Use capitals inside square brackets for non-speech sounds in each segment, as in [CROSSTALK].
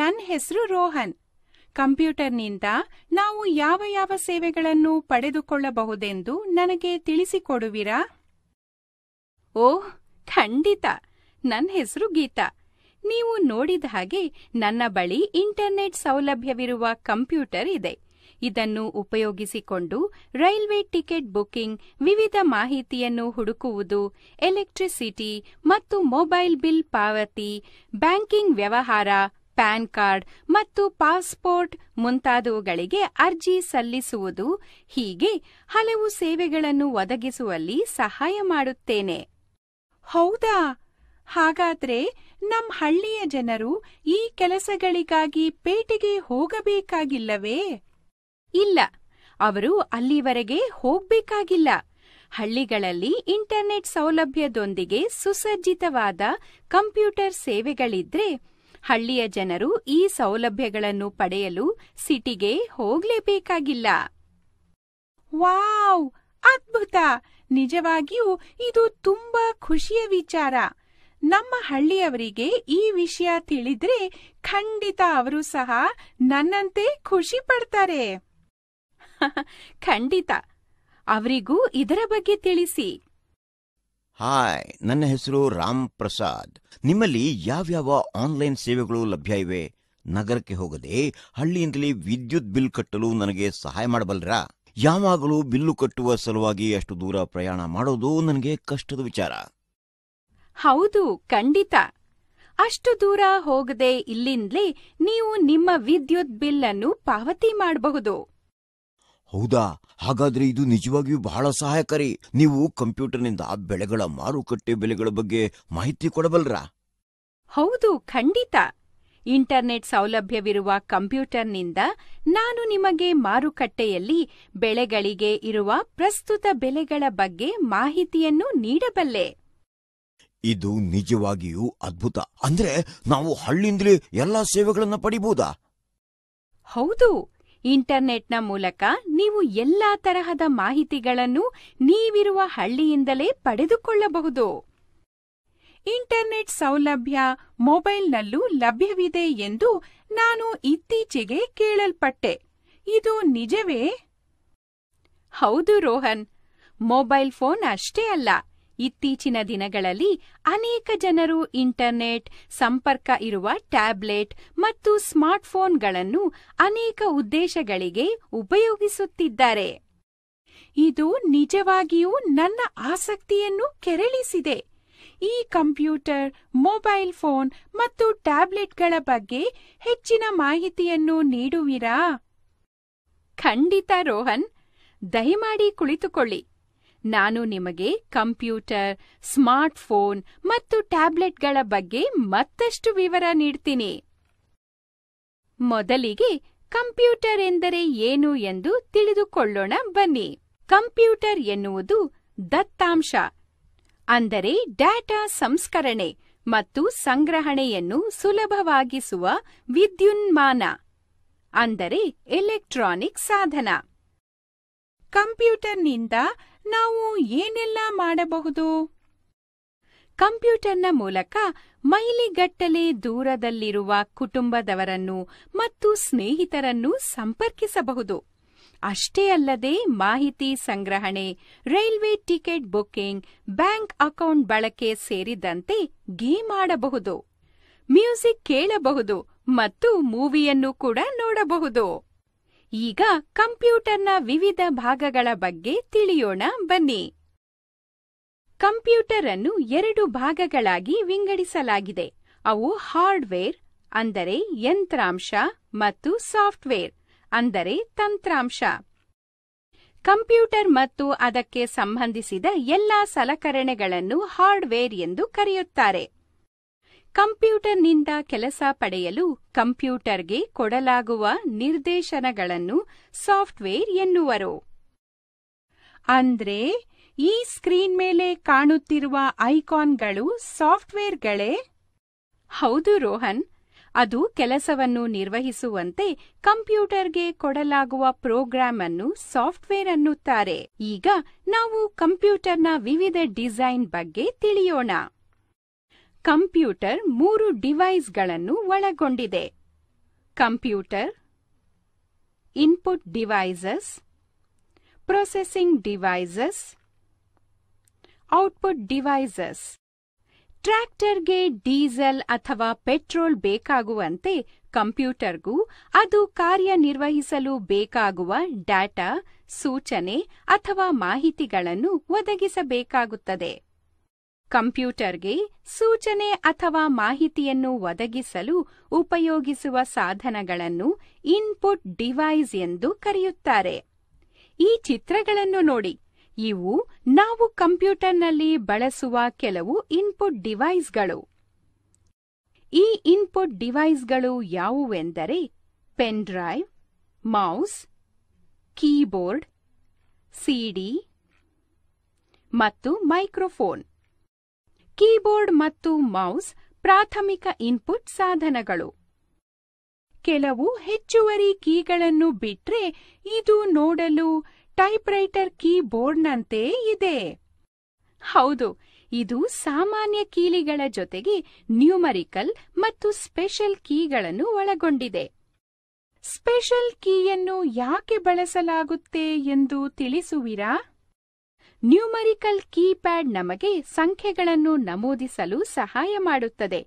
ನನ್ನ ಹೆಸರು ರೋಹನ್ ಕಂಪ್ಯೂಟರ್ನಿಂದ ನಾವು ಯಾವ ಯಾವ ಸೇವೆಗಳನ್ನು ಪಡೆದುಕೊಳ್ಳಬಹುದೆಂದು ನನಗೆ ತಿಳಿಸಿಕೊಡುವಿರಾ ಓಹ್ ಖಂಡಿತ ನನ್ನ ಹೆಸರು ಗೀತಾ ನೀವು ನೋಡಿದ ಹಾಗೆ ನನ್ನ ಬಳಿ ಇಂಟರ್ನೆಟ್ ಸೌಲಭ್ಯವಿರುವ ಕಂಪ್ಯೂಟರ್ ಇದೆ ಇದನ್ನು ಉಪಯೋಗಿಸಿಕೊಂಡು ರೈಲ್ವೆ ಟಿಕೆಟ್ ಬುಕಿಂಗ್ ವಿವಿಧ ಮಾಹಿತಿಯನ್ನು ಹುಡುಕುವುದು ಎಲೆಕ್ಟ್ರಿಸಿಟಿ ಮತ್ತು ಮೊಬೈಲ್ ಬಿಲ್ ಪಾವತಿ ಬ್ಯಾಂಕಿಂಗ್ ವ್ಯವಹಾರ ಪ್ಯಾನ್ ಕಾರ್ಡ್ ಮತ್ತು ಪಾಸ್ಪೋರ್ಟ್ ಮುಂತಾದವುಗಳಿಗೆ ಅರ್ಜಿ ಸಲ್ಲಿಸುವುದು ಹೀಗೆ ಹಲವು ಸೇವೆಗಳನ್ನು ಒದಗಿಸುವಲ್ಲಿ ಸಹಾಯ ಮಾಡುತ್ತೇನೆ ಹೌದಾ ಹಾಗಾದ್ರೆ ನಮ್ಮ ಹಳ್ಳಿಯ ಜನರು ಈ ಕೆಲಸಗಳಿಗಾಗಿ ಪೇಟೆಗೆ ಹೋಗಬೇಕಾಗಿಲ್ಲವೇ ಇಲ್ಲ ಅವರು ಅಲ್ಲಿವರೆಗೆ ಹೋಗ್ಬೇಕಾಗಿಲ್ಲ ಹಳ್ಳಿಗಳಲ್ಲಿ ಇಂಟರ್ನೆಟ್ ಸೌಲಭ್ಯದೊಂದಿಗೆ ಸುಸಜ್ಜಿತವಾದ ಕಂಪ್ಯೂಟರ್ ಸೇವೆಗಳಿದ್ರೆ ಹಳ್ಳಿಯ ಜನರು ಈ ಸೌಲಭ್ಯಗಳನ್ನು ಪಡೆಯಲು ಸಿಟಿಗೆ ಹೋಗಲೇಬೇಕಾಗಿಲ್ಲ ವಾವ್ ಅದ್ಭುತ ನಿಜವಾಗಿಯೂ ಇದು ತುಂಬಾ ಖುಷಿಯ ವಿಚಾರ ನಮ್ಮ ಹಳ್ಳಿಯವರಿಗೆ ಈ ವಿಷಯ ತಿಳಿದ್ರೆ ಖಂಡಿತ ಅವರು ಸಹ ನನ್ನಂತೆ ಖುಷಿ ಪಡ್ತಾರೆ [LAUGHS] ಖಂಡಿತ ಅವರಿಗೂ ಇದರ ಬಗ್ಗೆ ತಿಳಿಸಿ ಹಾಯ್ ನನ್ನ ಹೆಸರು ರಾಮ್ ಪ್ರಸಾದ್ ನಿಮ್ಮಲ್ಲಿ ಯಾವ್ಯಾವ ಆನ್ಲೈನ್ ಸೇವೆಗಳು ಲಭ್ಯ ಇವೆ ನಗರಕ್ಕೆ ಹೋಗದೆ ಹಳ್ಳಿಯಿಂದಲೇ ವಿದ್ಯುತ್ ಬಿಲ್ ಕಟ್ಟಲು ನನಗೆ ಸಹಾಯ ಮಾಡಬಲ್ಲರಾ ಯಾವಾಗಲೂ ಬಿಲ್ಲು ಕಟ್ಟುವ ಸಲುವಾಗಿ ಅಷ್ಟು ದೂರ ಪ್ರಯಾಣ ಮಾಡೋದು ನನಗೆ ಕಷ್ಟದ ವಿಚಾರ ಹೌದು ಖಂಡಿತ ಅಷ್ಟು ದೂರ ಹೋಗದೆ ಇಲ್ಲಿಂದಲೇ ನೀವು ನಿಮ್ಮ ವಿದ್ಯುತ್ ಬಿಲ್ ಅನ್ನು ಪಾವತಿ ಮಾಡಬಹುದು ಹೌದಾ ಹಾಗಾದ್ರೆ ಇದು ನಿಜವಾಗಿಯೂ ಬಹಳ ಸಹಾಯಕಾರಿ ನೀವು ಕಂಪ್ಯೂಟರ್ನಿಂದ ಬೆಳೆಗಳ ಮಾರುಕಟ್ಟೆ ಬೆಲೆಗಳ ಬಗ್ಗೆ ಮಾಹಿತಿ ಕೊಡಬಲ್ರಾ ಹೌದು ಖಂಡಿತ ಇಂಟರ್ನೆಟ್ ಸೌಲಭ್ಯವಿರುವ ಕಂಪ್ಯೂಟರ್ನಿಂದ ನಾನು ನಿಮಗೆ ಮಾರುಕಟ್ಟೆಯಲ್ಲಿ ಬೆಳೆಗಳಿಗೆ ಇರುವ ಪ್ರಸ್ತುತ ಬೆಲೆಗಳ ಬಗ್ಗೆ ಮಾಹಿತಿಯನ್ನು ನೀಡಬಲ್ಲೆ ಇದು ನಿಜವಾಗಿಯೂ ಅದ್ಭುತ ಅಂದ್ರೆ ನಾವು ಹಳ್ಳಿಯಿಂದಲೇ ಎಲ್ಲಾ ಸೇವೆಗಳನ್ನು ಪಡಿಬಹುದಾ ಹೌದು ಇಂಟರ್ನೆಟ್ನ ಮೂಲಕ ನೀವು ಎಲ್ಲಾ ತರಹದ ಮಾಹಿತಿಗಳನ್ನು ನೀವಿರುವ ಹಳ್ಳಿಯಿಂದಲೇ ಪಡೆದುಕೊಳ್ಳಬಹುದು ಇಂಟರ್ನೆಟ್ ಸೌಲಭ್ಯ ಮೊಬೈಲ್ನಲ್ಲೂ ಲಭ್ಯವಿದೆ ಎಂದು ನಾನು ಇತ್ತೀಚೆಗೆ ಕೇಳಲ್ಪಟ್ಟೆ ಇದು ನಿಜವೇ ಹೌದು ರೋಹನ್ ಮೊಬೈಲ್ ಫೋನ್ ಅಷ್ಟೇ ಅಲ್ಲ ಇತ್ತೀಚಿನ ದಿನಗಳಲ್ಲಿ ಅನೇಕ ಜನರು ಇಂಟರ್ನೆಟ್ ಸಂಪರ್ಕ ಇರುವ ಟ್ಯಾಬ್ಲೆಟ್ ಮತ್ತು ಸ್ಮಾರ್ಟ್ಫೋನ್ಗಳನ್ನು ಅನೇಕ ಉದ್ದೇಶಗಳಿಗೆ ಉಪಯೋಗಿಸುತ್ತಿದ್ದಾರೆ ಇದು ನಿಜವಾಗಿಯೂ ನನ್ನ ಆಸಕ್ತಿಯನ್ನು ಕೆರಳಿಸಿದೆ ಈ ಕಂಪ್ಯೂಟರ್ ಮೊಬೈಲ್ ಫೋನ್ ಮತ್ತು ಟ್ಯಾಬ್ಲೆಟ್ಗಳ ಬಗ್ಗೆ ಹೆಚ್ಚಿನ ಮಾಹಿತಿಯನ್ನು ನೀಡುವಿರಾ ಖಂಡಿತ ರೋಹನ್ ದಯಮಾಡಿ ಕುಳಿತುಕೊಳ್ಳಿ ನಾನು ನಿಮಗೆ ಕಂಪ್ಯೂಟರ್ ಸ್ಮಾರ್ಟ್ ಫೋನ್ ಮತ್ತು ಟ್ಯಾಬ್ಲೆಟ್ಗಳ ಬಗ್ಗೆ ಮತ್ತಷ್ಟು ವಿವರ ನೀಡ್ತೀನಿ ಮೊದಲಿಗೆ ಕಂಪ್ಯೂಟರ್ ಎಂದರೆ ಏನು ಎಂದು ತಿಳಿದುಕೊಳ್ಳೋಣ ಬನ್ನಿ ಕಂಪ್ಯೂಟರ್ ಎನ್ನುವುದು ದತ್ತಾಂಶ ಅಂದರೆ ಡಾಟಾ ಸಂಸ್ಕರಣೆ ಮತ್ತು ಸಂಗ್ರಹಣೆಯನ್ನು ಸುಲಭವಾಗಿಸುವ ವಿದ್ಯುನ್ಮಾನ ಅಂದರೆ ಎಲೆಕ್ಟ್ರಾನಿಕ್ ಸಾಧನ ಕಂಪ್ಯೂಟರ್ನಿಂದ ನಾವು ಏನೆಲ್ಲ ಮಾಡಬಹುದು ಕಂಪ್ಯೂಟರ್ನ ಮೂಲಕ ಮೈಲಿಗಟ್ಟಲೆ ದೂರದಲ್ಲಿರುವ ಕುಟುಂಬದವರನ್ನು ಮತ್ತು ಸ್ನೇಹಿತರನ್ನು ಸಂಪರ್ಕಿಸಬಹುದು ಅಷ್ಟೇ ಅಲ್ಲದೆ ಮಾಹಿತಿ ಸಂಗ್ರಹಣೆ railway ticket booking bank account ಬಳಕೆ ಸೇರಿದಂತೆ ಗೇಮ್ ಆಡಬಹುದು ಮ್ಯೂಸಿಕ್ ಕೇಳಬಹುದು ಮತ್ತು ಮೂವಿಯನ್ನು ಕೂಡ ನೋಡಬಹುದು ಈಗ ಕಂಪ್ಯೂಟರ್ನ ವಿವಿಧ ಭಾಗಗಳ ಬಗ್ಗೆ ತಿಳಿಯೋಣ ಬನ್ನಿ ಕಂಪ್ಯೂಟರ್ ಅನ್ನು ಎರಡು ಭಾಗಗಳಾಗಿ ವಿಂಗಡಿಸಲಾಗಿದೆ ಅವು ಹಾರ್ಡ್ವೇರ್ ಅಂದರೆ ಯಂತ್ರಾಂಶ ಮತ್ತು ಸಾಫ್ಟ್ವೇರ್ ಅಂದರೆ ತಂತ್ರಾಂಶ ಕಂಪ್ಯೂಟರ್ ಮತ್ತು ಅದಕ್ಕೆ ಸಂಬಂಧಿಸಿದ ಎಲ್ಲಾ ಸಲಕರಣೆಗಳನ್ನು ಹಾರ್ಡ್ವೇರ್ ಎಂದು ಕರೆಯುತ್ತಾರೆ ಕಂಪ್ಯೂಟರ್ನಿಂದ ಕೆಲಸ ಪಡೆಯಲು ಕಂಪ್ಯೂಟರ್ಗೆ ಕೊಡಲಾಗುವ ನಿರ್ದೇಶನಗಳನ್ನು ಸಾಫ್ಟ್ವೇರ್ ಎನ್ನುವರು ಅಂದ್ರೆ ಈ ಸ್ಕ್ರೀನ್ ಮೇಲೆ ಕಾಣುತ್ತಿರುವ ಐಕಾನ್ಗಳು ಸಾಫ್ಟ್ವೇರ್ಗಳೇ ಹೌದು ರೋಹನ್ ಅದು ಕೆಲಸವನ್ನು ನಿರ್ವಹಿಸುವಂತೆ ಕಂಪ್ಯೂಟರ್ಗೆ ಕೊಡಲಾಗುವ ಪ್ರೋಗ್ರಾಂ ಅನ್ನು ಸಾಫ್ಟ್ವೇರ್ ಅನ್ನುತ್ತಾರೆ ಈಗ ನಾವು ಕಂಪ್ಯೂಟರ್ನ ವಿವಿಧ ಡಿಸೈನ್ ಬಗ್ಗೆ ತಿಳಿಯೋಣ ಕಂಪ್ಯೂಟರ್ ಮೂರು ಡಿವೈಸ್ಗಳನ್ನು ಒಳಗೊಂಡಿದೆ computer input devices processing devices output devices ಟ್ರ್ಯಾಕ್ಟರ್ಗೆ ಡೀಸೆಲ್ ಅಥವಾ ಪೆಟ್ರೋಲ್ ಬೇಕಾಗುವಂತೆ ಕಂಪ್ಯೂಟರ್ಗೂ ಅದು ಕಾರ್ಯನಿರ್ವಹಿಸಲು ಬೇಕಾಗುವ ಡಾಟಾ ಸೂಚನೆ ಅಥವಾ ಮಾಹಿತಿಗಳನ್ನು ಒದಗಿಸಬೇಕಾಗುತ್ತದೆ ಕಂಪ್ಯೂಟರ್ಗೆ ಸೂಚನೆ ಅಥವಾ ಮಾಹಿತಿಯನ್ನು ಒದಗಿಸಲು ಉಪಯೋಗಿಸುವ ಸಾಧನಗಳನ್ನು ಇನ್ಪುಟ್ ಡಿವೈಸ್ ಎಂದು ಕರೆಯುತ್ತಾರೆ ಈ ಚಿತ್ರಗಳನ್ನು ನೋಡಿ ಇವು ನಾವು ಕಂಪ್ಯೂಟರ್ನಲ್ಲಿ ಬಳಸುವ ಕೆಲವು ಇನ್ಪುಟ್ ಡಿವೈಸ್ಗಳು ಈ ಇನ್ಪುಟ್ ಡಿವೈಸ್ಗಳು ಯಾವುವೆಂದರೆ pen drive mouse keyboard CD ಮತ್ತು ಮೈಕ್ರೋಫೋನ್ ಕೀಬೋರ್ಡ್ ಮತ್ತು ಮೌಸ್ ಪ್ರಾಥಮಿಕ ಇನ್ಪುಟ್ ಸಾಧನಗಳು ಕೆಲವು ಹೆಚ್ಚುವರಿ ಕೀಗಳನ್ನು ಬಿಟ್ರೆ ಇದು ನೋಡಲು ಟೈಪ್ರೈಟರ್ ಕೀಬೋರ್ಡ್ನಂತೆಯೇ ಇದೆ ಹೌದು ಇದು ಸಾಮಾನ್ಯ ಕೀಲಿಗಳ ಜೊತೆಗೆ ನ್ಯೂಮರಿಕಲ್ ಮತ್ತು ಸ್ಪೆಷಲ್ ಕೀಗಳನ್ನು ಒಳಗೊಂಡಿದೆ ಸ್ಪೆಷಲ್ ಕೀಯನ್ನು ಯಾಕೆ ಬಳಸಲಾಗುತ್ತೆ ಎಂದು ತಿಳಿಸುವಿರಾ ನ್ಯೂಮರಿಕಲ್ ಕೀಪ್ಯಾಡ್ ನಮಗೆ ಸಂಖ್ಯೆಗಳನ್ನು ನಮೂದಿಸಲು ಸಹಾಯ ಮಾಡುತ್ತದೆ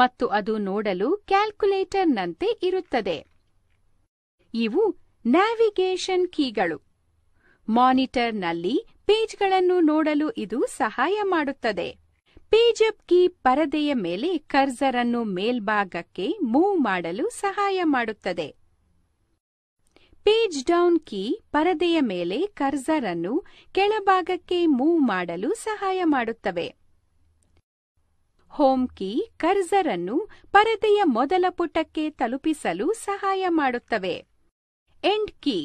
ಮತ್ತು ಅದು ನೋಡಲು ಕ್ಯಾಲ್ಕುಲೇಟರ್ನಂತೆ ಇರುತ್ತದೆ ಇವು ನ್ಯಾವಿಗೇಷನ್ ಕೀಗಳು ಮಾನಿಟರ್ನಲ್ಲಿ ಪೇಜ್ಗಳನ್ನು ನೋಡಲು ಇದು ಸಹಾಯ ಮಾಡುತ್ತದೆ ಪೇಜಪ್ ಕೀ ಪರದೆಯ ಮೇಲೆ ಕರ್ಸರ್ ಅನ್ನು ಮೇಲ್ಭಾಗಕ್ಕೆ ಮೂವ್ ಮಾಡಲು ಸಹಾಯ ಮಾಡುತ್ತದೆ ಪೇಜ್ ಡೌನ್ ಕೀ ಪರದೆಯ ಮೇಲೆ ಕರ್ಸರ್ ಅನ್ನು ಕೆಳಭಾಗಕ್ಕೆ ಮೂವ್ ಮಾಡಲು ಸಹಾಯ ಮಾಡುತ್ತವೆ ಹೋಮ್ ಕೀ ಕರ್ಸರ್ ಅನ್ನು ಪರದೆಯ ಮೊದಲ ಪುಟಕ್ಕೆ ತಲುಪಿಸಲು ಸಹಾಯ ಮಾಡುತ್ತವೆ ಎಂಡ್ ಕೀ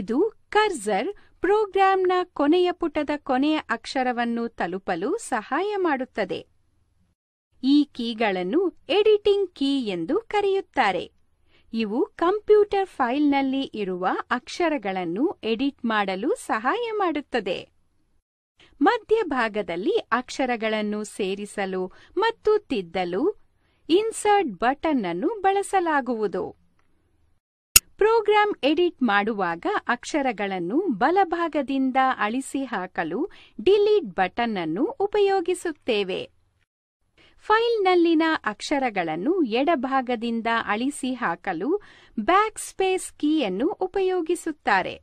ಇದು ಕರ್ಸರ್ ಪ್ರೋಗ್ರಾಂನ ಕೊನೆಯ ಪುಟದ ಕೊನೆಯ ಅಕ್ಷರವನ್ನು ತಲುಪಲು ಸಹಾಯ ಮಾಡುತ್ತದೆ ಈ ಕೀಗಳನ್ನು ಎಡಿಟಿಂಗ್ ಕೀ ಎಂದು ಕರೆಯುತ್ತಾರೆ ಇವು ಕಂಪ್ಯೂಟರ್ ಫೈಲ್ನಲ್ಲಿ ಇರುವ ಅಕ್ಷರಗಳನ್ನು ಎಡಿಟ್ ಮಾಡಲು ಸಹಾಯ ಮಾಡುತ್ತದೆ ಮಧ್ಯಭಾಗದಲ್ಲಿ ಅಕ್ಷರಗಳನ್ನು ಸೇರಿಸಲು ಮತ್ತು ತಿದ್ದಲು ಇನ್ಸರ್ಟ್ ಬಟನ್ ಅನ್ನು ಬಳಸಲಾಗುವುದು ಪ್ರೋಗ್ರಾಂ ಎಡಿಟ್ ಮಾಡುವಾಗ ಅಕ್ಷರಗಳನ್ನು ಬಲಭಾಗದಿಂದ ಅಳಿಸಿ ಹಾಕಲು ಡಿಲೀಟ್ ಬಟನ್ ಅನ್ನು ಉಪಯೋಗಿಸುತ್ತೇವೆ ಫೈಲ್ನಲ್ಲಿನ ಅಕ್ಷರಗಳನ್ನು ಎಡಭಾಗದಿಂದ ಅಳಿಸಿ ಹಾಕಲು ಬ್ಯಾಕ್ ಸ್ಪೇಸ್ ಕೀಯನ್ನು ಉಪಯೋಗಿಸುತ್ತಾರೆ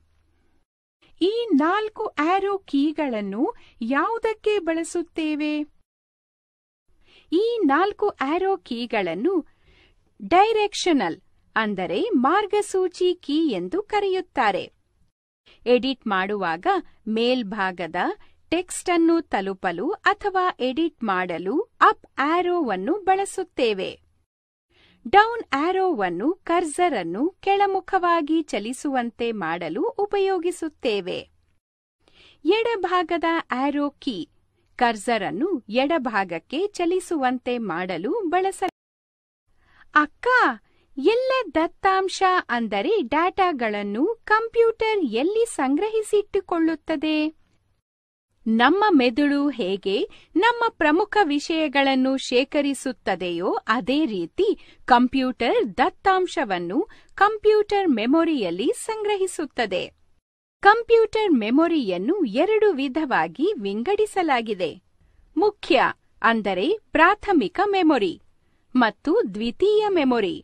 ಈ ನಾಲ್ಕು ಆರೋ ಕೀಗಳನ್ನು ಯಾವುದಕ್ಕೆ ಬಳಸುತ್ತೇವೆ ಈ ನಾಲ್ಕು ಆರೋ ಕೀಗಳನ್ನು ಡೈರೆಕ್ಷನಲ್ ಅಂದರೆ ಮಾರ್ಗಸೂಚಿ ಕೀ ಎಂದು ಕರೆಯುತ್ತಾರೆ ಎಡಿಟ್ ಮಾಡುವಾಗ ಮೇಲ್ಭಾಗದ ಟೆಕ್ಸ್ಟ್ ಅನ್ನು ತಲುಪಲು ಅಥವಾ ಎಡಿಟ್ ಮಾಡಲು ಅಪ್ ಆರೋವನ್ನು ಬಳಸುತ್ತೇವೆ ಡೌನ್ ಆರೋವನ್ನು ಕರ್ಸರ್ ಅನ್ನು ಕೆಳಮುಖವಾಗಿ ಚಲಿಸುವಂತೆ ಮಾಡಲು ಉಪಯೋಗಿಸುತ್ತೇವೆ ಎಡಭಾಗದ ಆರೋ ಕೀ ಕರ್ಸರ್ ಅನ್ನು ಎಡಭಾಗಕ್ಕೆ ಚಲಿಸುವಂತೆ ಮಾಡಲು ಬಳಸ ಅಕ್ಕ ಎಲ್ಲ ದತ್ತಾಂಶ ಅಂದರೆ ಡಾಟಾಗಳನ್ನು ಕಂಪ್ಯೂಟರ್ ಎಲ್ಲಿ ಸಂಗ್ರಹಿಸಿಟ್ಟುಕೊಳ್ಳುತ್ತದೆ ನಮ್ಮ ಮೆದುಳು ಹೇಗೆ ನಮ್ಮ ಪ್ರಮುಖ ವಿಷಯಗಳನ್ನು ಶೇಖರಿಸುತ್ತದೆಯೋ ಅದೇ ರೀತಿ ಕಂಪ್ಯೂಟರ್ ದತ್ತಾಂಶವನ್ನು ಕಂಪ್ಯೂಟರ್ ಮೆಮೊರಿಯಲ್ಲಿ ಸಂಗ್ರಹಿಸುತ್ತದೆ ಕಂಪ್ಯೂಟರ್ ಮೆಮೊರಿಯನ್ನು ಎರಡು ವಿಧವಾಗಿ ವಿಂಗಡಿಸಲಾಗಿದೆ ಮುಖ್ಯ ಅಂದರೆ ಪ್ರಾಥಮಿಕ ಮೆಮೊರಿ ಮತ್ತು ದ್ವಿತೀಯ ಮೆಮೊರಿ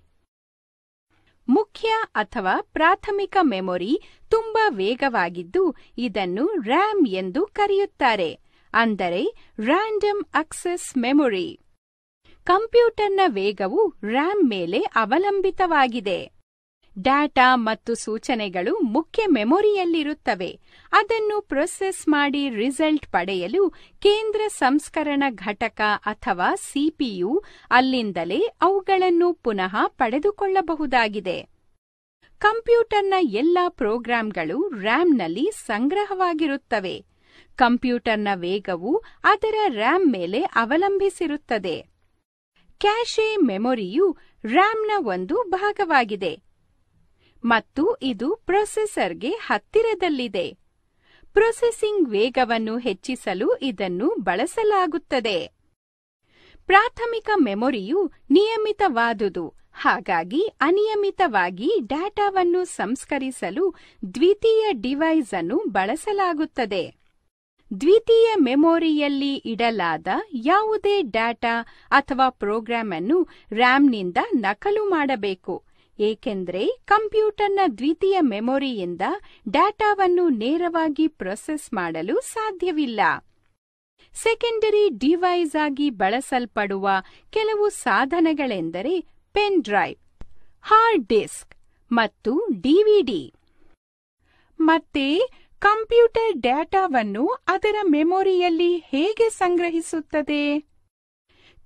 ಮುಖ್ಯ ಅಥವಾ ಪ್ರಾಥಮಿಕ ಮೆಮೊರಿ ತುಂಬಾ ವೇಗವಾಗಿದ್ದು ಇದನ್ನು ರ್ಯಾಮ್ ಎಂದು ಕರೆಯುತ್ತಾರೆ ಅಂದರೆ ರ್ಯಾಂಡಮ್ ಅಕ್ಸೆಸ್ ಮೆಮೊರಿ ಕಂಪ್ಯೂಟರ್ನ ವೇಗವು ರ್ಯಾಮ್ ಮೇಲೆ ಅವಲಂಬಿತವಾಗಿದೆ ಡಾಟಾ ಮತ್ತು ಸೂಚನೆಗಳು ಮುಖ್ಯ ಮೆಮೊರಿಯಲ್ಲಿರುತ್ತವೆ ಅದನ್ನು ಪ್ರೊಸೆಸ್ ಮಾಡಿ ರಿಸಲ್ಟ್ ಪಡೆಯಲು ಕೇಂದ್ರ ಸಂಸ್ಕರಣ ಘಟಕ ಅಥವಾ ಸಿಪಿಯು ಅಲ್ಲಿಂದಲೇ ಅವುಗಳನ್ನು ಪುನಃ ಪಡೆದುಕೊಳ್ಳಬಹುದಾಗಿದೆ ಕಂಪ್ಯೂಟರ್ನ ಎಲ್ಲ ಪ್ರೋಗ್ರಾಂಗಳು ರ್ಯಾಮ್ನಲ್ಲಿ ಸಂಗ್ರಹವಾಗಿರುತ್ತವೆ ಕಂಪ್ಯೂಟರ್ನ ವೇಗವು ಅದರ ರ್ಯಾಮ್ ಮೇಲೆ ಅವಲಂಬಿಸಿರುತ್ತದೆ ಕ್ಯಾಶೆ ಮೆಮೊರಿಯು ರ್ಯಾಮ್ನ ಒಂದು ಭಾಗವಾಗಿದೆ ಮತ್ತು ಇದು ಪ್ರೊಸೆಸರ್ಗೆ ಹತ್ತಿರದಲ್ಲಿದೆ ಪ್ರೊಸೆಸಿಂಗ್ ವೇಗವನ್ನು ಹೆಚ್ಚಿಸಲು ಇದನ್ನು ಬಳಸಲಾಗುತ್ತದೆ ಪ್ರಾಥಮಿಕ ಮೆಮೊರಿಯು ನಿಯಮಿತವಾದುದು ಹಾಗಾಗಿ ಅನಿಯಮಿತವಾಗಿ ಡಾಟಾವನ್ನು ಸಂಸ್ಕರಿಸಲು ದ್ವಿತೀಯ ಡಿವೈಸ್ ಅನ್ನು ಬಳಸಲಾಗುತ್ತದೆ ದ್ವಿತೀಯ ಮೆಮೊರಿಯಲ್ಲಿ ಇಡಲಾದ ಯಾವುದೇ ಡಾಟಾ ಅಥವಾ ಪ್ರೋಗ್ರಾಂ ಅನ್ನು ರ್ಯಾಮ್ನಿಂದ ನಕಲು ಮಾಡಬೇಕು ಏಕೆಂದರೆ ಕಂಪ್ಯೂಟರ್ನ ದ್ವಿತೀಯ ಮೆಮೊರಿಯಿಂದ ಡಾಟಾವನ್ನು ನೇರವಾಗಿ ಪ್ರೊಸೆಸ್ ಮಾಡಲು ಸಾಧ್ಯವಿಲ್ಲ ಸೆಕೆಂಡರಿ ಡಿವೈಸ್ ಆಗಿ ಬಳಸಲ್ಪಡುವ ಕೆಲವು ಸಾಧನಗಳೆಂದರೆ ಪೆನ್ ಡ್ರೈವ್ ಹಾರ್ಡ್ ಡಿಸ್ಕ್ ಮತ್ತು ಡಿವಿಡಿ ಮತ್ತೆ ಕಂಪ್ಯೂಟರ್ ಡೇಟಾವನ್ನು ಅದರ ಮೆಮೊರಿಯಲ್ಲಿ ಹೇಗೆ ಸಂಗ್ರಹಿಸುತ್ತದೆ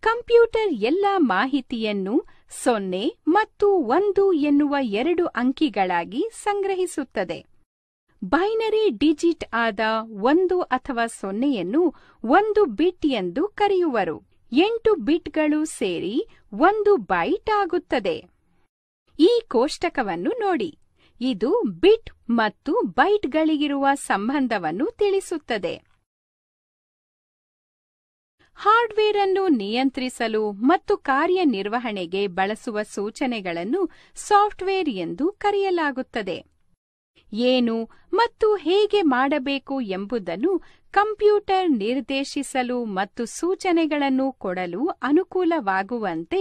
ಕಂಪ್ಯೂಟರ್ ಎಲ್ಲ ಮಾಹಿತಿಯನ್ನು ಸೊನ್ನೆ ಮತ್ತು ಒಂದು ಎನ್ನುವ ಎರಡು ಅಂಕಿಗಳಾಗಿ ಸಂಗ್ರಹಿಸುತ್ತದೆ ಬೈನರಿ ಡಿಜಿಟ್ ಆದ ಒಂದು ಅಥವಾ ಸೊನ್ನೆಯನ್ನು ಒಂದು ಬಿಟ್ ಎಂದು ಕರೆಯುವರು ಎಂಟು ಬಿಟ್ಗಳು ಸೇರಿ ಒಂದು ಬೈಟ್ ಆಗುತ್ತದೆ ಈ ಕೋಷ್ಟಕವನ್ನು ನೋಡಿ ಇದು ಬಿಟ್ ಮತ್ತು ಬೈಟ್ಗಳಿಗಿರುವ ಸಂಬಂಧವನ್ನು ತಿಳಿಸುತ್ತದೆ ಹಾರ್ಡ್ವೇರ್ ಅನ್ನು ನಿಯಂತ್ರಿಸಲು ಮತ್ತು ಕಾರ್ಯನಿರ್ವಹಣೆಗೆ ಬಳಸುವ ಸೂಚನೆಗಳನ್ನು ಸಾಫ್ಟ್ವೇರ್ ಎಂದು ಕರೆಯಲಾಗುತ್ತದೆ ಏನು ಮತ್ತು ಹೇಗೆ ಮಾಡಬೇಕು ಎಂಬುದನ್ನು ಕಂಪ್ಯೂಟರ್ ನಿರ್ದೇಶಿಸಲು ಮತ್ತು ಸೂಚನೆಗಳನ್ನು ಕೊಡಲು ಅನುಕೂಲವಾಗುವಂತೆ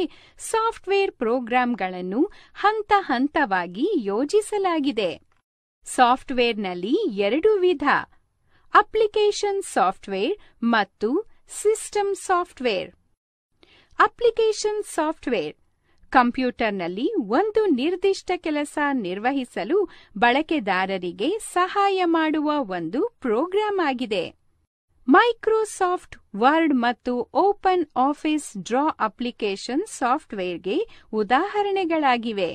ಸಾಫ್ಟ್ವೇರ್ ಪ್ರೋಗ್ರಾಂಗಳನ್ನು ಹಂತ ಹಂತವಾಗಿ ಯೋಜಿಸಲಾಗಿದೆ ಸಾಫ್ಟ್ವೇರ್ನಲ್ಲಿ ಎರಡು ವಿಧ ಅಪ್ಲಿಕೇಶನ್ ಸಾಫ್ಟ್ವೇರ್ ಮತ್ತು ಸಿಸ್ಟಮ್ ಸಾಫ್ಟ್ವೇರ್ ಅಪ್ಲಿಕೇಶನ್ ಸಾಫ್ಟ್ವೇರ್ ಕಂಪ್ಯೂಟರ್ನಲ್ಲಿ ಒಂದು ನಿರ್ದಿಷ್ಟ ಕೆಲಸ ನಿರ್ವಹಿಸಲು ಬಳಕೆದಾರರಿಗೆ ಸಹಾಯ ಮಾಡುವ ಒಂದು ಪ್ರೋಗ್ರಾಂ ಆಗಿದೆ ಮೈಕ್ರೋಸಾಫ್ಟ್ ವರ್ಡ್ ಮತ್ತು ಓಪನ್ ಆಫೀಸ್ ಡ್ರಾ ಅಪ್ಲಿಕೇಶನ್ ಸಾಫ್ಟ್ವೇರ್ಗೆ ಉದಾಹರಣೆಗಳಾಗಿವೆ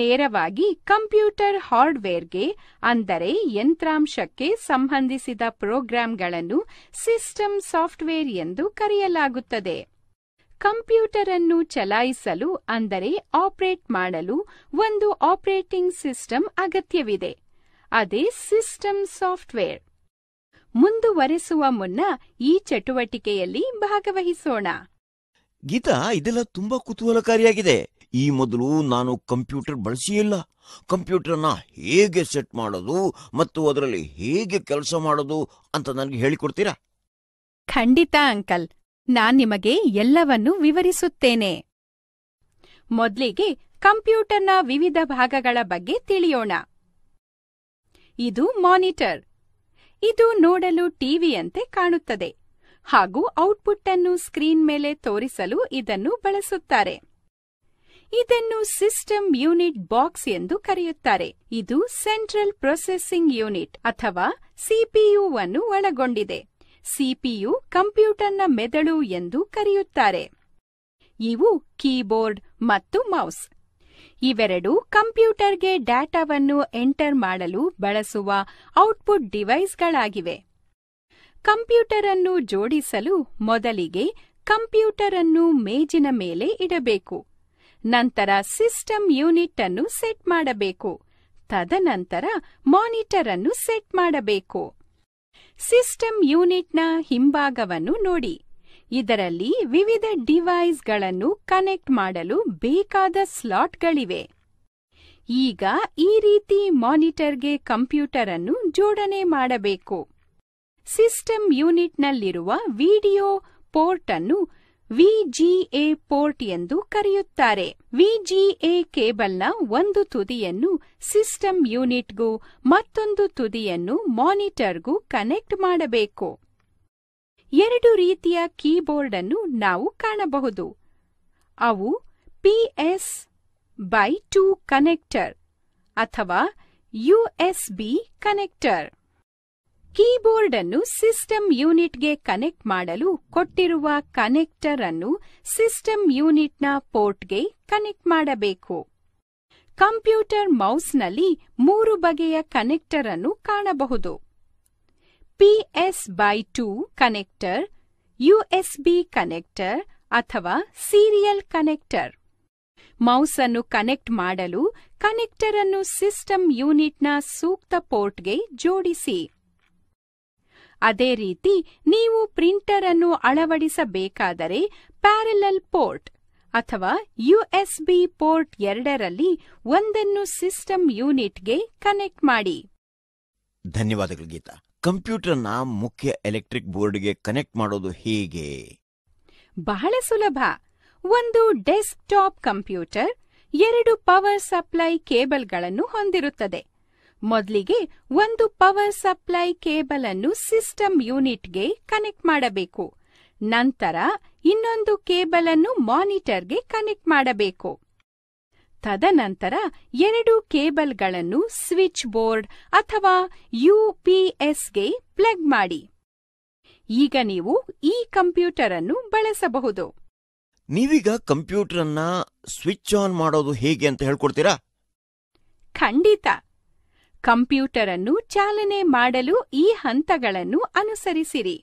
ನೇರವಾಗಿ ಕಂಪ್ಯೂಟರ್ ಹಾರ್ಡ್ವೇರ್ಗೆ ಅಂದರೆ ಯಂತ್ರಾಂಶಕ್ಕೆ ಸಂಬಂಧಿಸಿದ ಪ್ರೋಗ್ರಾಂಗಳನ್ನು ಸಿಸ್ಟಮ್ ಸಾಫ್ಟ್ವೇರ್ ಎಂದು ಕರೆಯಲಾಗುತ್ತದೆ ಕಂಪ್ಯೂಟರ್ ಅನ್ನು ಚಲಾಯಿಸಲು ಅಂದರೆ ಆಪರೇಟ್ ಮಾಡಲು ಒಂದು ಆಪರೇಟಿಂಗ್ ಸಿಸ್ಟಮ್ ಅಗತ್ಯವಿದೆ ಅದೇ ಸಿಸ್ಟಮ್ ಸಾಫ್ಟ್ವೇರ್ ಮುಂದುವರೆಸುವ ಮುನ್ನ ಈ ಚಟುವಟಿಕೆಯಲ್ಲಿ ಭಾಗವಹಿಸೋಣ ಗೀತಾ ಇದೆಲ್ಲ ತುಂಬಾ ಕುತೂಹಲಕಾರಿಯಾಗಿದೆ ಈ ಮೊದಲು ನಾನು ಕಂಪ್ಯೂಟರ್ ಬಳಸಿ ಇಲ್ಲ ಕಂಪ್ಯೂಟರ್ನ ಹೇಗೆ ಸೆಟ್ ಮಾಡೋದು ಮತ್ತು ಅದರಲ್ಲಿ ಹೇಗೆ ಕೆಲಸ ಮಾಡೋದು ಅಂತ ನನಗೆ ಹೇಳಿಕೊಡ್ತೀರಾ ಖಂಡಿತ ಅಂಕಲ್ ನಾನ್ ನಿಮಗೆ ಎಲ್ಲವನ್ನೂ ವಿವರಿಸುತ್ತೇನೆ ಮೊದಲಿಗೆ ಕಂಪ್ಯೂಟರ್ನ ವಿವಿಧ ಭಾಗಗಳ ಬಗ್ಗೆ ತಿಳಿಯೋಣ ಇದು ಮಾನಿಟರ್ ಇದು ನೋಡಲು ಟಿವಿಯಂತೆ ಕಾಣುತ್ತದೆ ಹಾಗೂ ಔಟ್ಪುಟ್ ಅನ್ನು ಸ್ಕ್ರೀನ್ ಮೇಲೆ ತೋರಿಸಲು ಇದನ್ನು ಬಳಸುತ್ತಾರೆ ಇದನ್ನು ಸಿಸ್ಟಮ್ ಯೂನಿಟ್ ಬಾಕ್ಸ್ ಎಂದು ಕರೆಯುತ್ತಾರೆ ಇದು ಸೆಂಟ್ರಲ್ ಪ್ರೊಸೆಸಿಂಗ್ ಯೂನಿಟ್ ಅಥವಾ ಸಿಪಿಯು ಅನ್ನು ಒಳಗೊಂಡಿದೆ ಸಿಪಿಯು ಕಂಪ್ಯೂಟರ್ನ ಮೆದುಳು ಎಂದು ಕರೆಯುತ್ತಾರೆ ಇವು ಕೀಬೋರ್ಡ್ ಮತ್ತು ಮೌಸ್ ಇವೆರಡು ಕಂಪ್ಯೂಟರ್ಗೆ ಡಾಟಾವನ್ನು ಎಂಟರ್ ಮಾಡಲು ಬಳಸುವ ಔಟ್ಪುಟ್ ಡಿವೈಸ್ಗಳಾಗಿವೆ ಕಂಪ್ಯೂಟರ್ ಅನ್ನು ಜೋಡಿಸಲು ಮೊದಲಿಗೆ ಕಂಪ್ಯೂಟರ್ ಅನ್ನು ಮೇಜಿನ ಮೇಲೆ ಇಡಬೇಕು ನಂತರ ಸಿಸ್ಟಮ್ ಯೂನಿಟ್ ಅನ್ನು ಸೆಟ್ ಮಾಡಬೇಕು ತದನಂತರ ಮಾನಿಟರ್ ಅನ್ನು ಸೆಟ್ ಮಾಡಬೇಕು ಸಿಸ್ಟಮ್ ಯೂನಿಟ್ನ ಹಿಂಭಾಗವನ್ನು ನೋಡಿ ಇದರಲ್ಲಿ ವಿವಿಧ ಡಿವೈಸ್ಗಳನ್ನು ಕನೆಕ್ಟ್ ಮಾಡಲು ಬೇಕಾದ ಸ್ಲಾಟ್ಗಳಿವೆ ಈಗ ಈ ರೀತಿ ಮಾನಿಟರ್ಗೆ ಕಂಪ್ಯೂಟರ್ ಅನ್ನು ಜೋಡಣೆ ಮಾಡಬೇಕು ಸಿಸ್ಟಮ್ ಯೂನಿಟ್ನಲ್ಲಿರುವ ವಿಡಿಯೋ ಪೋರ್ಟ್ ಅನ್ನು ವಿಜಿಎ ಪೋರ್ಟ್ ಎಂದು ಕರೆಯುತ್ತಾರೆ ವಿಜಿಎ ಕೇಬಲ್ನ ಒಂದು ತುದಿಯನ್ನು ಸಿಸ್ಟಮ್ ಯೂನಿಟ್ಗೂ ಮತ್ತೊಂದು ತುದಿಯನ್ನು ಮಾನಿಟರ್ಗೂ ಕನೆಕ್ಟ್ ಮಾಡಬೇಕು ಎರಡು ರೀತಿಯ ಕೀಬೋರ್ಡ್ ಅನ್ನು ನಾವು ಕಾಣಬಹುದು ಅವು ಪಿಎಸ್ ಬೈ ಟು ಕನೆಕ್ಟರ್ ಅಥವಾ ಯುಎಸ್ಬಿ ಕನೆಕ್ಟರ್ ಕೀಬೋರ್ಡ್ ಅನ್ನು ಸಿಸ್ಟಮ್ ಯೂನಿಟ್ಗೆ ಕನೆಕ್ಟ್ ಮಾಡಲು ಕೊಟ್ಟಿರುವ ಕನೆಕ್ಟರ್ ಅನ್ನು ಸಿಸ್ಟಮ್ ಯೂನಿಟ್ನ ಪೋರ್ಟ್ಗೆ ಕನೆಕ್ಟ್ ಮಾಡಬೇಕು ಕಂಪ್ಯೂಟರ್ ಮೌಸ್ನಲ್ಲಿ ಮೂರು ಬಗೆಯ ಕನೆಕ್ಟರ್ ಅನ್ನು ಕಾಣಬಹುದು PS by two connector USB connector ಅಥವಾ ಸೀರಿಯಲ್ ಕನೆಕ್ಟರ್ ಮೌಸ್ ಅನ್ನು ಕನೆಕ್ಟ್ ಮಾಡಲು ಕನೆಕ್ಟರ್ ಅನ್ನು ಸಿಸ್ಟಮ್ ಯೂನಿಟ್ನ ಸೂಕ್ತ ಪೋರ್ಟ್ಗೆ ಜೋಡಿಸಿ ಅದೇ ರೀತಿ ನೀವು ಪ್ರಿಂಟರ್ ಅನ್ನು ಅಳವಡಿಸಬೇಕಾದರೆ ಪ್ಯಾರಲಲ್ ಪೋರ್ಟ್ ಅಥವಾ ಯುಎಸ್ಬಿ ಪೋರ್ಟ್ ಎರಡರಲ್ಲಿ ಒಂದನ್ನು ಸಿಸ್ಟಮ್ ಯೂನಿಟ್ಗೆ ಕನೆಕ್ಟ್ ಮಾಡಿ ಧನ್ಯವಾದಗಳು ಗೀತಾ ಕಂಪ್ಯೂಟರ್ನ ಮುಖ್ಯ ಎಲೆಕ್ಟ್ರಿಕ್ ಬೋರ್ಡ್ಗೆ ಕನೆಕ್ಟ್ ಮಾಡೋದು ಹೇಗೆ ಬಹಳ ಸುಲಭ ಒಂದು ಡೆಸ್ಕ್ ಟಾಪ್ ಕಂಪ್ಯೂಟರ್ ಎರಡು ಪವರ್ ಸಪ್ಲೈ ಕೇಬಲ್ಗಳನ್ನು ಹೊಂದಿರುತ್ತದೆ ಮೊದಲಿಗೆ ಒಂದು ಪವರ್ ಸಪ್ಲೈ ಕೇಬಲ್ ಅನ್ನು ಸಿಸ್ಟಮ್ ಯೂನಿಟ್ಗೆ ಕನೆಕ್ಟ್ ಮಾಡಬೇಕು ನಂತರ ಇನ್ನೊಂದು ಕೇಬಲ್ ಅನ್ನು ಮಾನಿಟರ್ಗೆ ಕನೆಕ್ಟ್ ಮಾಡಬೇಕು ತದನಂತರ ಎರಡು ಕೇಬಲ್ಗಳನ್ನು ಸ್ವಿಚ್ ಬೋರ್ಡ್ ಅಥವಾ ಯುಪಿಎಸ್ಗೆ ಪ್ಲಗ್ ಮಾಡಿ ಈಗ ನೀವು ಈ ಕಂಪ್ಯೂಟರ್ ಅನ್ನು ಬಳಸಬಹುದು ನೀವೀಗ ಕಂಪ್ಯೂಟರ್ ಅನ್ನ ಸ್ವಿಚ್ ಆನ್ ಮಾಡೋದು ಹೇಗೆ ಅಂತ ಹೇಳ್ಕೊಡ್ತೀರಾ ಖಂಡಿತ ಕಂಪ್ಯೂಟರ್ ಅನ್ನು ಚಾಲನೆ ಮಾಡಲು ಈ ಹಂತಗಳನ್ನು ಅನುಸರಿಸಿರಿ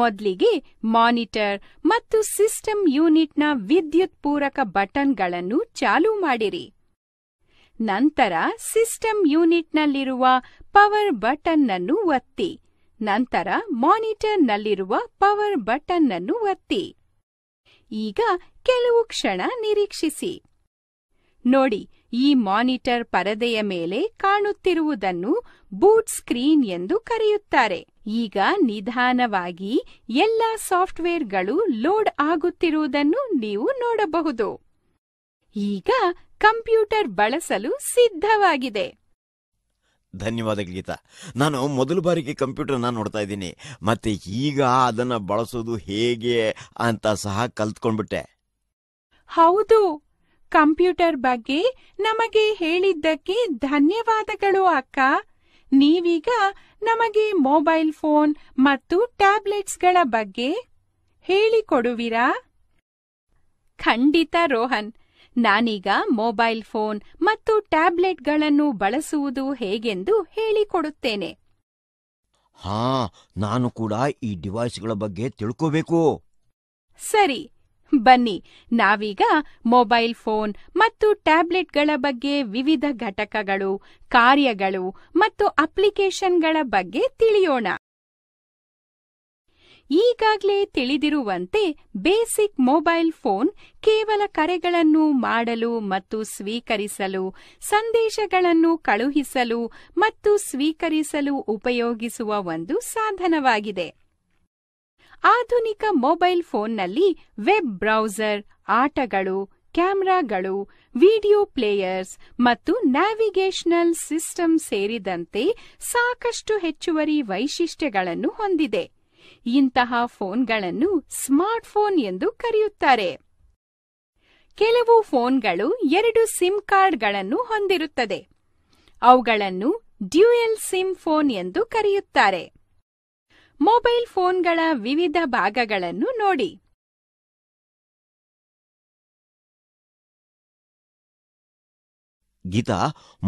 ಮೊದಲಿಗೆ ಮಾನಿಟರ್ ಮತ್ತು ಸಿಸ್ಟಮ್ ಯೂನಿಟ್ನ ವಿದ್ಯುತ್ ಪೂರಕ ಬಟನ್ಗಳನ್ನು ಚಾಲೂ ಮಾಡಿರಿ ನಂತರ ಸಿಸ್ಟಮ್ ಯೂನಿಟ್ನಲ್ಲಿರುವ ಪವರ್ ಬಟನ್ ಅನ್ನು ಒತ್ತಿ ನಂತರ ಮಾನಿಟರ್ನಲ್ಲಿರುವ ಪವರ್ ಬಟನ್ ಅನ್ನು ಒತ್ತಿ ಈಗ ಕೆಲವು ಕ್ಷಣ ನಿರೀಕ್ಷಿಸಿ ನೋಡಿ ಈ ಮಾನಿಟರ್ ಪರದೆಯ ಮೇಲೆ ಕಾಣುತ್ತಿರುವುದನ್ನು ಬೂಟ್ ಸ್ಕ್ರೀನ್ ಎಂದು ಕರೆಯುತ್ತಾರೆ ಈಗ ನಿಧಾನವಾಗಿ ಎಲ್ಲ ಸಾಫ್ಟ್ವೇರ್ಗಳು ಲೋಡ್ ಆಗುತ್ತಿರುವುದನ್ನು ನೀವು ನೋಡಬಹುದು ಈಗ ಕಂಪ್ಯೂಟರ್ ಬಳಸಲು ಸಿದ್ಧವಾಗಿದೆ ಧನ್ಯವಾದ ಗೀತಾ ನಾನು ಮೊದಲ ಬಾರಿಗೆ ಕಂಪ್ಯೂಟರ್ನ ನೋಡ್ತಾ ಇದ್ದೀನಿ ಮತ್ತೆ ಈಗ ಅದನ್ನ ಬಳಸೋದು ಹೇಗೆ ಅಂತ ಸಹ ಕಲ್ತ್ಕೊಂಡ್ಬಿಟ್ಟೆ ಹೌದು ಕಂಪ್ಯೂಟರ್ ಬಗ್ಗೆ ನಮಗೆ ಹೇಳಿದ್ದಕ್ಕೆ ಧನ್ಯವಾದಗಳು ಅಕ್ಕ ನೀವೀಗ ನಮಗೆ ಮೊಬೈಲ್ ಫೋನ್ ಮತ್ತು ಟ್ಯಾಬ್ಲೆಟ್ಸ್ಗಳ ಬಗ್ಗೆ ಹೇಳಿಕೊಡುವಿರಾ ಖಂಡಿತ ರೋಹನ್ ನಾನೀಗ ಮೊಬೈಲ್ ಫೋನ್ ಮತ್ತು ಟ್ಯಾಬ್ಲೆಟ್ಗಳನ್ನು ಬಳಸುವುದು ಹೇಗೆಂದು ಹೇಳಿಕೊಡುತ್ತೇನೆ ಹಾ ನಾನು ಕೂಡ ಈ ಡಿವೈಸ್ಗಳ ಬಗ್ಗೆ ತಿಳ್ಕೋಬೇಕು ಸರಿ ಬನ್ನಿ ನಾವೀಗ ಮೊಬೈಲ್ ಫೋನ್ ಮತ್ತು ಟ್ಯಾಬ್ಲೆಟ್ಗಳ ಬಗ್ಗೆ ವಿವಿಧ ಘಟಕಗಳು ಕಾರ್ಯಗಳು ಮತ್ತು ಅಪ್ಲಿಕೇಶನ್ಗಳ ಬಗ್ಗೆ ತಿಳಿಯೋಣ ಈಗಾಗಲೇ ತಿಳಿದಿರುವಂತೆ ಬೇಸಿಕ್ ಮೊಬೈಲ್ ಫೋನ್ ಕೇವಲ ಕರೆಗಳನ್ನು ಮಾಡಲು ಮತ್ತು ಸ್ವೀಕರಿಸಲು ಸಂದೇಶಗಳನ್ನು ಕಳುಹಿಸಲು ಮತ್ತು ಸ್ವೀಕರಿಸಲು ಉಪಯೋಗಿಸುವ ಒಂದು ಸಾಧನವಾಗಿದೆ ಆಧುನಿಕ ಮೊಬೈಲ್ ಫೋನ್ನಲ್ಲಿ ವೆಬ್ ಬ್ರೌಸರ್ ಆಟಗಳು ಕ್ಯಾಮೆರಾಗಳು ವಿಡಿಯೋ ಪ್ಲೇಯರ್ಸ್ ಮತ್ತು ನ್ಯಾವಿಗೇಷನಲ್ ಸಿಸ್ಟಮ್ ಸೇರಿದಂತೆ ಸಾಕಷ್ಟು ಹೆಚ್ಚುವರಿ ವೈಶಿಷ್ಟ್ಯಗಳನ್ನು ಹೊಂದಿದೆ ಇಂತಹ ಫೋನ್ಗಳನ್ನು ಸ್ಮಾರ್ಟ್ ಫೋನ್ ಎಂದು ಕರೆಯುತ್ತಾರೆ ಕೆಲವು ಫೋನ್ಗಳು ಎರಡು ಸಿಮ್ ಕಾರ್ಡ್ಗಳನ್ನು ಹೊಂದಿರುತ್ತದೆ ಅವುಗಳನ್ನು ಡ್ಯೂಯಲ್ ಸಿಮ್ ಫೋನ್ ಎಂದು ಕರೆಯುತ್ತಾರೆ ಮೊಬೈಲ್ ಫೋನ್ಗಳ ವಿವಿಧ ಭಾಗಗಳನ್ನು ನೋಡಿ ಗೀತಾ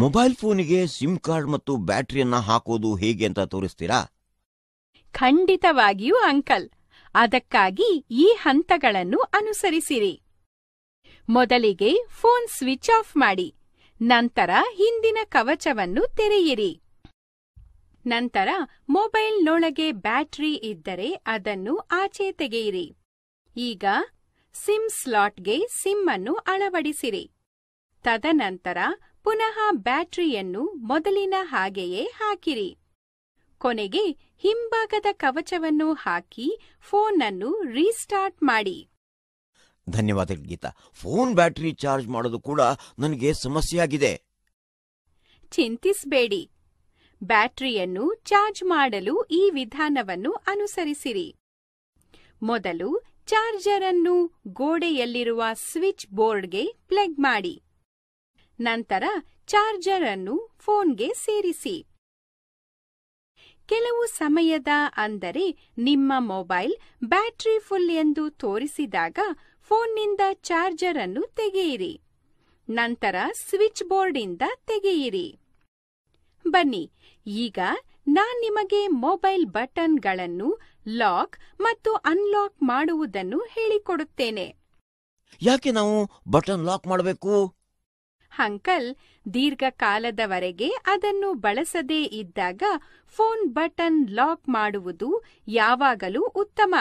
ಮೊಬೈಲ್ ಫೋನಿಗೆ ಸಿಮ್ ಕಾರ್ಡ್ ಮತ್ತು ಬ್ಯಾಟರಿಯನ್ನ ಹಾಕೋದು ಹೇಗೆ ಅಂತ ತೋರಿಸ್ತೀರಾ ಖಂಡಿತವಾಗಿಯೂ ಅಂಕಲ್ ಅದಕ್ಕಾಗಿ ಈ ಹಂತಗಳನ್ನು ಅನುಸರಿಸಿರಿ ಮೊದಲಿಗೆ ಫೋನ್ ಸ್ವಿಚ್ ಆಫ್ ಮಾಡಿ ನಂತರ ಹಿಂದಿನ ಕವಚವನ್ನು ತೆರೆಯಿರಿ ನಂತರ ಮೊಬೈಲ್ನೊಳಗೆ ಬ್ಯಾಟರಿ ಇದ್ದರೆ ಅದನ್ನು ಆಚೆ ತೆಗೆಯಿರಿ ಈಗ ಸಿಮ್ ಸ್ಲಾಟ್ಗೆ ಸಿಮ್ ಅನ್ನು ಅಳವಡಿಸಿರಿ ತದನಂತರ ಪುನಃ ಬ್ಯಾಟರಿಯನ್ನು ಮೊದಲಿನ ಹಾಗೆಯೇ ಹಾಕಿರಿ ಕೊನೆಗೆ ಹಿಂಭಾಗದ ಕವಚವನ್ನು ಹಾಕಿ ಫೋನ್ ಅನ್ನು ರೀಸ್ಟಾರ್ಟ್ ಮಾಡಿ ಧನ್ಯವಾದಗಳು ಗೀತಾ ಫೋನ್ ಬ್ಯಾಟರಿ ಚಾರ್ಜ್ ಮಾಡೋದು ಕೂಡ ನನಗೆ ಸಮಸ್ಯೆಯಾಗಿದೆ ಚಿಂತಿಸಬೇಡಿ ಬ್ಯಾಟರಿಯನ್ನು ಚಾರ್ಜ್ ಮಾಡಲು ಈ ವಿಧಾನವನ್ನು ಅನುಸರಿಸಿರಿ ಮೊದಲು ಚಾರ್ಜರ್ ಅನ್ನು ಗೋಡೆಯಲ್ಲಿರುವ ಸ್ವಿಚ್ ಬೋರ್ಡ್ಗೆ ಪ್ಲಗ್ ಮಾಡಿ ನಂತರ ಚಾರ್ಜರ್ ಅನ್ನು ಫೋನ್ಗೆ ಸೇರಿಸಿ ಕೆಲವು ಸಮಯದ ಅಂದರೆ ನಿಮ್ಮ ಮೊಬೈಲ್ ಬ್ಯಾಟರಿ ಫುಲ್ ಎಂದು ತೋರಿಸಿದಾಗ ಫೋನ್ನಿಂದ ಚಾರ್ಜರ್ ಅನ್ನು ತೆಗೆಯಿರಿ ನಂತರ ಸ್ವಿಚ್ ಬೋರ್ಡಿಂದ ತೆಗೆಯಿರಿ ಬನ್ನಿ ಈಗ ನಾನ್ ನಿಮಗೆ ಮೊಬೈಲ್ ಬಟನ್ಗಳನ್ನು ಲಾಕ್ ಮತ್ತು ಅನ್ಲಾಕ್ ಮಾಡುವುದನ್ನು ಹೇಳಿಕೊಡುತ್ತೇನೆ ಯಾಕೆ ನಾವು ಬಟನ್ ಲಾಕ್ ಮಾಡಬೇಕು ಅಂಕಲ್ ದೀರ್ಘಕಾಲದವರೆಗೆ ಅದನ್ನು ಬಳಸದೇ ಇದ್ದಾಗ ಫೋನ್ ಬಟನ್ ಲಾಕ್ ಮಾಡುವುದು ಯಾವಾಗಲೂ ಉತ್ತಮ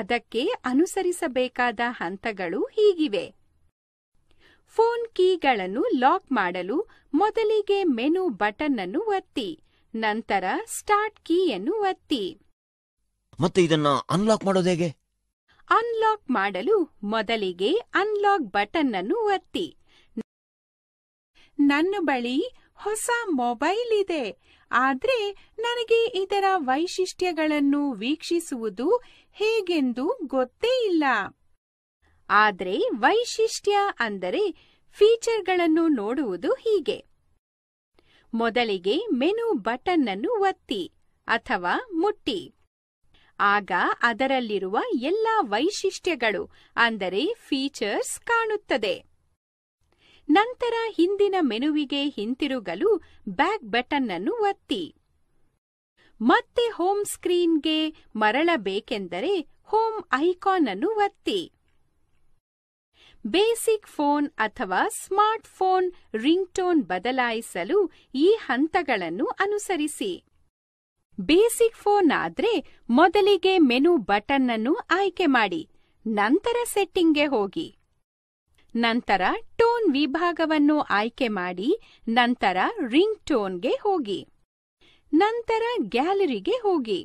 ಅದಕ್ಕೆ ಅನುಸರಿಸಬೇಕಾದ ಹಂತಗಳು ಹೀಗಿವೆ ಫೋನ್ ಕೀಗಳನ್ನು ಲಾಕ್ ಮಾಡಲು ಮೊದಲಿಗೆ ಮೆನು ಬಟನ್ ಅನ್ನು ಒತ್ತಿ ನಂತರ ಸ್ಟಾರ್ಟ್ ಕೀಯನ್ನು ಒತ್ತಿ ಮತ್ತೆ ಇದನ್ನ ಅನ್ಲಾಕ್ ಮಾಡೋದು ಹೇಗೆ ಅನ್ಲಾಕ್ ಮಾಡಲು ಮೊದಲಿಗೆ ಅನ್ಲಾಕ್ ಬಟನ್ ಅನ್ನು ಒತ್ತಿ ನನ್ನ ಬಳಿ ಹೊಸ ಮೊಬೈಲ್ ಇದೆ ಆದ್ರೆ ನನಗೆ ಇದರ ವೈಶಿಷ್ಟ್ಯಗಳನ್ನು ವೀಕ್ಷಿಸುವುದು ಹೇಗೆಂದು ಗೊತ್ತೇ ಇಲ್ಲ ಆದ್ರೆ ವೈಶಿಷ್ಟ್ಯ ಅಂದರೆ ಫೀಚರ್ಗಳನ್ನು ನೋಡುವುದು ಹೀಗೆ ಮೊದಲಿಗೆ ಮೆನು ಬಟನ್ ಅನ್ನು ಒತ್ತಿ ಅಥವಾ ಮುಟ್ಟಿ ಆಗ ಅದರಲ್ಲಿರುವ ಎಲ್ಲ ವೈಶಿಷ್ಟ್ಯಗಳು ಅಂದರೆ ಫೀಚರ್ಸ್ ಕಾಣುತ್ತದೆ ನಂತರ ಹಿಂದಿನ ಮೆನುವಿಗೆ ಹಿಂತಿರುಗಲು ಬ್ಯಾಕ್ ಬಟನ್ ಅನ್ನು ಒತ್ತಿ ಮತ್ತೆ ಹೋಮ್ ಸ್ಕ್ರೀನ್ಗೆ ಮರಳಬೇಕೆಂದರೆ ಹೋಮ್ ಐಕಾನ್ ಅನ್ನು ಒತ್ತಿ ಬೇಸಿಕ್ ಫೋನ್ ಅಥವಾ ಸ್ಮಾರ್ಟ್ ಫೋನ್ ಟೋನ್ ಬದಲಾಯಿಸಲು ಈ ಹಂತಗಳನ್ನು ಅನುಸರಿಸಿ ಬೇಸಿಕ್ ಫೋನ್ ಆದ್ರೆ ಮೊದಲಿಗೆ ಮೆನು ಬಟನ್ ಅನ್ನು ಆಯ್ಕೆ ಮಾಡಿ ನಂತರ ಸೆಟ್ಟಿಂಗ್ಗೆ ಹೋಗಿ ನಂತರ ಟೋನ್ ವಿಭಾಗವನ್ನು ಆಯ್ಕೆ ಮಾಡಿ ನಂತರ ರಿಂಗ್ ಟೋನ್ಗೆ ಹೋಗಿ ನಂತರ ಗ್ಯಾಲರಿಗೆ ಹೋಗಿ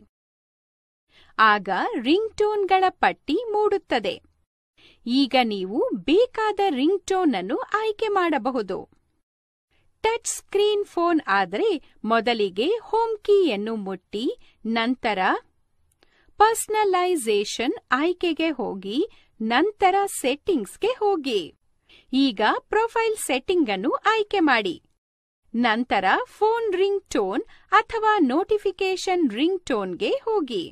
ಆಗ ರಿಂಗ್ ಟೋನ್ಗಳ ಪಟ್ಟಿ ಮೂಡುತ್ತದೆ ಈಗ ನೀವು ಬೇಕಾದ ರಿಂಗ್ ಟೋನ್ ಅನ್ನು ಆಯ್ಕೆ ಮಾಡಬಹುದು ಟಚ್ ಸ್ಕ್ರೀನ್ ಫೋನ್ ಆದರೆ ಮೊದಲಿಗೆ ಹೋಮ್ ಕೀಯನ್ನು ಮುಟ್ಟಿ ನಂತರ ಪರ್ಸನಲೈಸೇಷನ್ ಆಯ್ಕೆಗೆ ಹೋಗಿ ನಂತರ ಸೆಟ್ಟಿಂಗ್ಸ್ಗೆ ಹೋಗಿ ಈಗ ಪ್ರೊಫೈಲ್ ಸೆಟ್ಟಿಂಗ್ ಅನ್ನು ಆಯ್ಕೆ ಮಾಡಿ ನಂತರ ಫೋನ್ ರಿಂಗ್ ಟೋನ್ ಅಥವಾ ನೋಟಿಫಿಕೇಶನ್ ರಿಂಗ್ ಟೋನ್ಗೆ ಹೋಗಿ